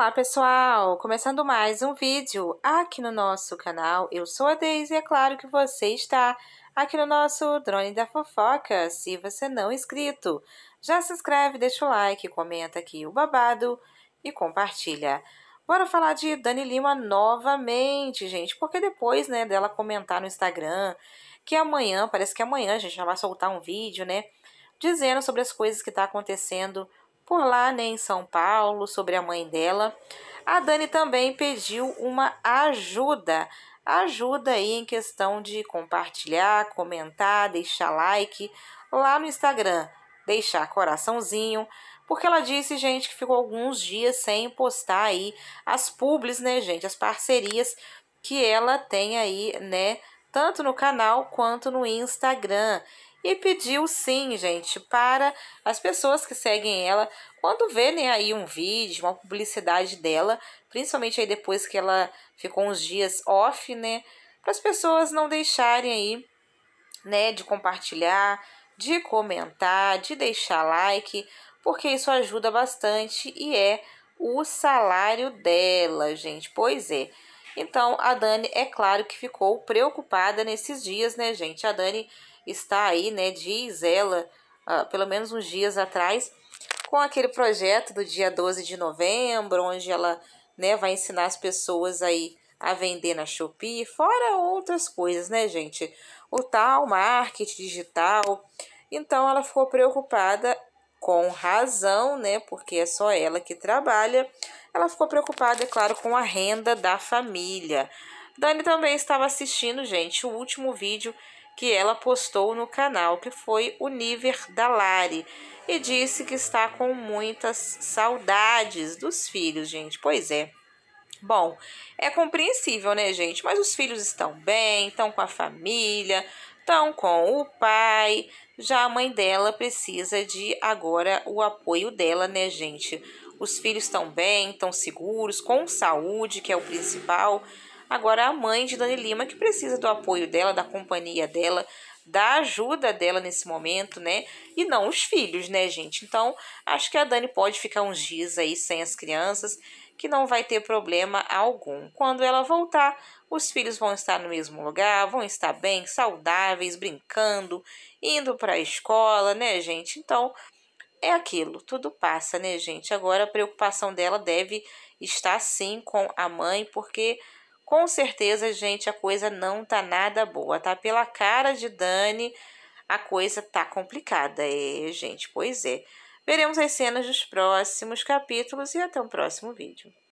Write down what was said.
Olá pessoal, começando mais um vídeo aqui no nosso canal, eu sou a Deise e é claro que você está aqui no nosso Drone da Fofoca, se você não é inscrito, já se inscreve, deixa o like, comenta aqui o babado e compartilha. Bora falar de Dani Lima novamente, gente, porque depois, né, dela comentar no Instagram que amanhã, parece que amanhã, a gente, já vai soltar um vídeo, né, dizendo sobre as coisas que tá acontecendo por lá, né, em São Paulo, sobre a mãe dela. A Dani também pediu uma ajuda. Ajuda aí em questão de compartilhar, comentar, deixar like lá no Instagram, deixar coraçãozinho, porque ela disse, gente, que ficou alguns dias sem postar aí as pubs, né, gente, as parcerias que ela tem aí, né, tanto no canal quanto no Instagram e pediu sim, gente, para as pessoas que seguem ela, quando verem né, aí um vídeo, uma publicidade dela, principalmente aí depois que ela ficou uns dias off, né, para as pessoas não deixarem aí, né, de compartilhar, de comentar, de deixar like, porque isso ajuda bastante e é o salário dela, gente. Pois é. Então, a Dani, é claro que ficou preocupada nesses dias, né, gente? A Dani está aí, né? Diz ela, ah, pelo menos uns dias atrás, com aquele projeto do dia 12 de novembro, onde ela né, vai ensinar as pessoas aí a vender na Shopee, fora outras coisas, né, gente? O tal marketing digital. Então ela ficou preocupada com razão, né? Porque é só ela que trabalha. Ela ficou preocupada, é claro, com a renda da família. Dani também estava assistindo, gente, o último vídeo que ela postou no canal, que foi o Niver da Lari, e disse que está com muitas saudades dos filhos, gente. Pois é. Bom, é compreensível, né, gente? Mas os filhos estão bem, estão com a família, estão com o pai. Já a mãe dela precisa de agora o apoio dela, né, gente? Os filhos estão bem, estão seguros, com saúde, que é o principal. Agora a mãe de Dani Lima que precisa do apoio dela, da companhia dela, da ajuda dela nesse momento, né? E não os filhos, né, gente? Então, acho que a Dani pode ficar uns dias aí sem as crianças, que não vai ter problema algum. Quando ela voltar, os filhos vão estar no mesmo lugar, vão estar bem, saudáveis, brincando, indo para a escola, né, gente? Então, é aquilo, tudo passa, né, gente? Agora a preocupação dela deve estar sim com a mãe, porque com certeza, gente, a coisa não tá nada boa, tá? Pela cara de Dani, a coisa tá complicada, é, gente, pois é. Veremos as cenas dos próximos capítulos e até o um próximo vídeo.